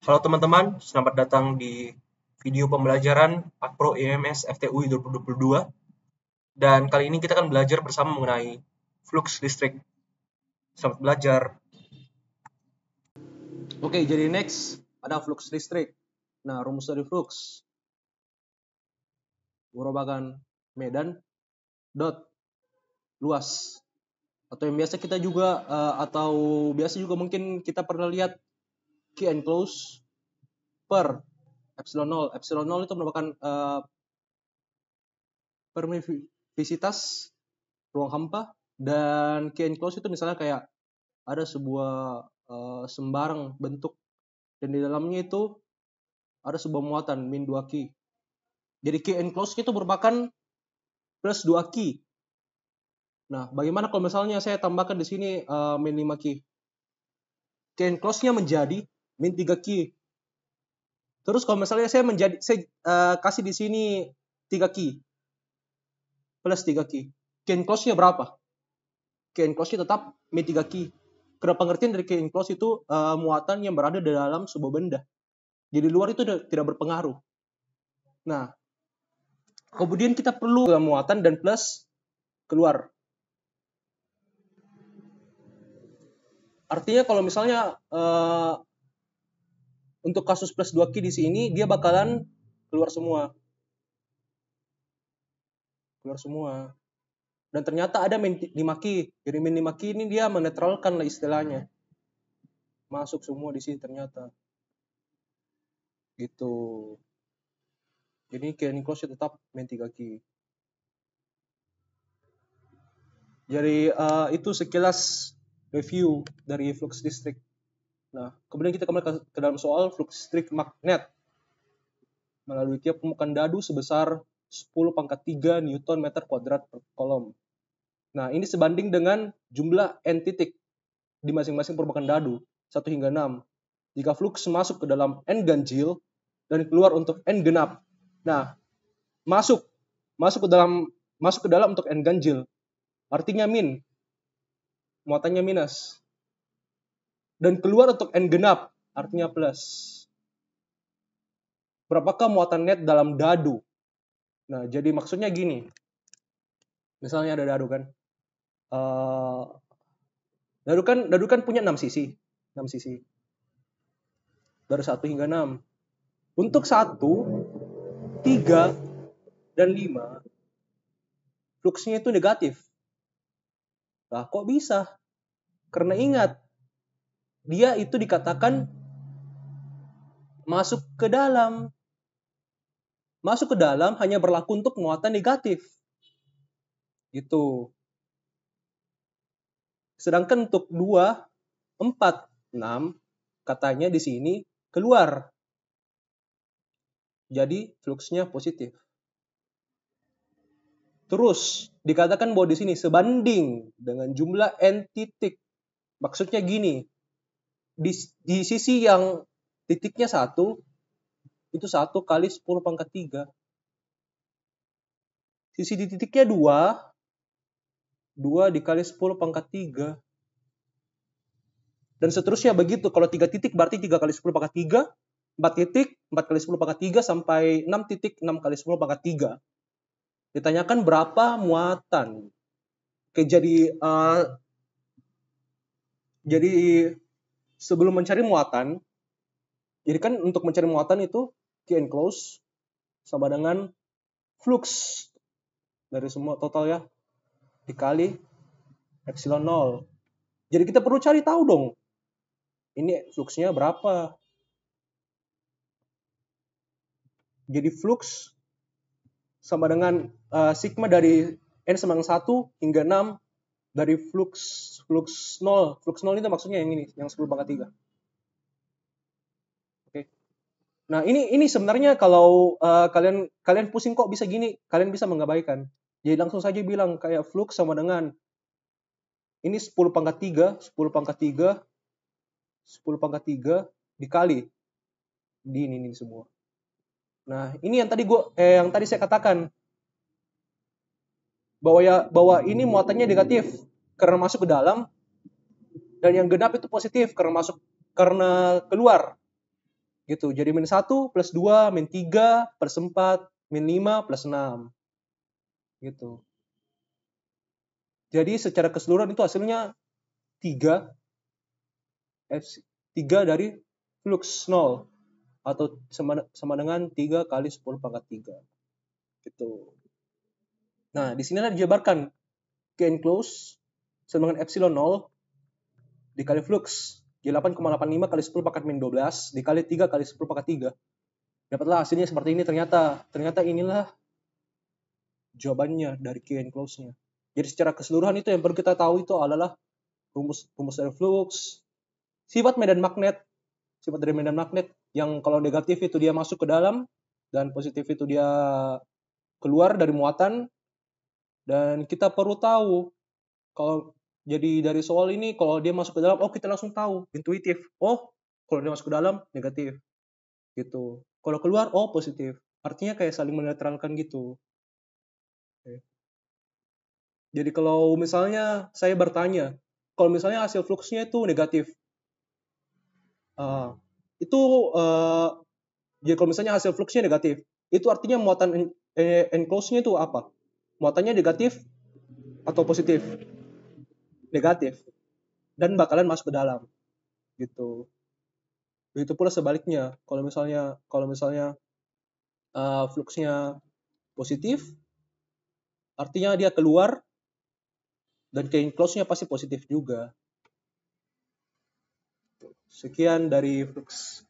Halo teman-teman, selamat datang di video pembelajaran Akpro IMS FTUI 2022. Dan kali ini kita akan belajar bersama mengenai flux listrik. Selamat belajar. Oke, jadi next ada flux listrik. Nah, rumus dari flux merupakan medan dot luas atau yang biasa kita juga eh, atau biasa juga mungkin kita pernah lihat and close per epsilon 0. Epsilon 0 itu merupakan uh, eh, permisivitas ruang hampa dan and close itu misalnya kayak ada sebuah uh, sembarang bentuk dan di dalamnya itu ada sebuah muatan min 2 key. Jadi and close itu merupakan plus 2 key. Nah, bagaimana kalau misalnya saya tambahkan di sini uh, min 5 Key and close nya menjadi min 3Q. Terus kalau misalnya saya menjadi saya uh, kasih di sini 3Q plus 3Q. Gain close-nya berapa? Gain close-nya tetap min 3Q. Karena pengertian dari gain close itu uh, muatan yang berada di dalam sebuah benda. Jadi luar itu tidak berpengaruh. Nah, kemudian kita perlu muatan dan plus keluar. Artinya kalau misalnya eh, untuk kasus plus 2 key di sini dia bakalan keluar semua. Keluar semua. Dan ternyata ada main 5 key. Jadi main 5 key ini dia menetralkan lah istilahnya. Masuk semua di sini ternyata. Gitu. Jadi carrying close tetap main 3 ki. Jadi uh, itu sekilas review dari Flux District. Nah, kemudian kita kembali ke, ke dalam soal flux listrik magnet. Melalui tiap permukaan dadu sebesar 10 pangkat 3 Newton meter kuadrat per kolom. Nah, ini sebanding dengan jumlah n titik di masing-masing permukaan dadu, 1 hingga 6. Jika flux masuk ke dalam n ganjil dan keluar untuk n genap. Nah, masuk masuk ke dalam masuk ke dalam untuk n ganjil. Artinya min muatannya minus dan keluar untuk n genap, artinya plus. Berapakah muatan net dalam dadu? Nah, jadi maksudnya gini. Misalnya ada dadu kan. Uh, dadu kan dadu kan punya 6 sisi. 6 sisi. Dari 1 hingga 6. Untuk 1, 3, dan 5, fluxnya itu negatif. Lah kok bisa? Karena ingat, dia itu dikatakan masuk ke dalam. Masuk ke dalam hanya berlaku untuk muatan negatif. Gitu. Sedangkan untuk 2, 4, 6, katanya di sini keluar. Jadi fluxnya positif. Terus dikatakan bahwa di sini sebanding dengan jumlah n titik. Maksudnya gini, di, di sisi yang titiknya satu itu satu kali sepuluh pangkat 3. Sisi di titiknya dua dua dikali sepuluh pangkat tiga Dan seterusnya begitu. Kalau tiga titik berarti tiga kali sepuluh pangkat tiga empat titik, empat kali sepuluh pangkat tiga sampai enam titik, enam kali sepuluh pangkat tiga Ditanyakan berapa muatan. Oke, jadi uh, jadi sebelum mencari muatan, jadi kan untuk mencari muatan itu key and close sama dengan flux dari semua total ya dikali epsilon 0. Jadi kita perlu cari tahu dong ini fluxnya berapa. Jadi flux sama dengan uh, sigma dari n semang 1 hingga 6 dari flux flux nol flux nol itu maksudnya yang ini yang 10 pangkat 3 oke okay. nah ini ini sebenarnya kalau uh, kalian kalian pusing kok bisa gini kalian bisa mengabaikan jadi langsung saja bilang kayak flux sama dengan ini 10 pangkat 3 10 pangkat 3 10 pangkat 3 dikali di ini, ini semua nah ini yang tadi gua eh, yang tadi saya katakan bahwa ya bahwa ini muatannya negatif karena masuk ke dalam dan yang genap itu positif karena masuk karena keluar gitu jadi min 1 plus 2 min 3 plus 4 min 5 plus 6 gitu jadi secara keseluruhan itu hasilnya 3 F 3 dari flux 0 atau sama, sama dengan 3 kali 10 pangkat 3 gitu Nah, di sini sinilah dijabarkan gain close sama dengan epsilon 0 dikali flux 885 kali 10 pangkat min 12 dikali 3 kali 10 pangkat 3. Dapatlah hasilnya seperti ini ternyata. Ternyata inilah jawabannya dari Q close-nya. Jadi secara keseluruhan itu yang perlu kita tahu itu adalah rumus rumus dari flux, sifat medan magnet, sifat dari medan magnet yang kalau negatif itu dia masuk ke dalam dan positif itu dia keluar dari muatan dan kita perlu tahu kalau jadi dari soal ini kalau dia masuk ke dalam oh kita langsung tahu intuitif. Oh, kalau dia masuk ke dalam negatif. Gitu. Kalau keluar oh positif. Artinya kayak saling menetralkan gitu. Jadi kalau misalnya saya bertanya, kalau misalnya hasil fluxnya itu negatif, uh, itu uh, eh, jadi ya kalau misalnya hasil fluxnya negatif, itu artinya muatan enclose-nya itu apa? muatannya negatif atau positif negatif dan bakalan masuk ke dalam gitu begitu pula sebaliknya kalau misalnya kalau misalnya uh, fluxnya positif artinya dia keluar dan gain close-nya pasti positif juga sekian dari flux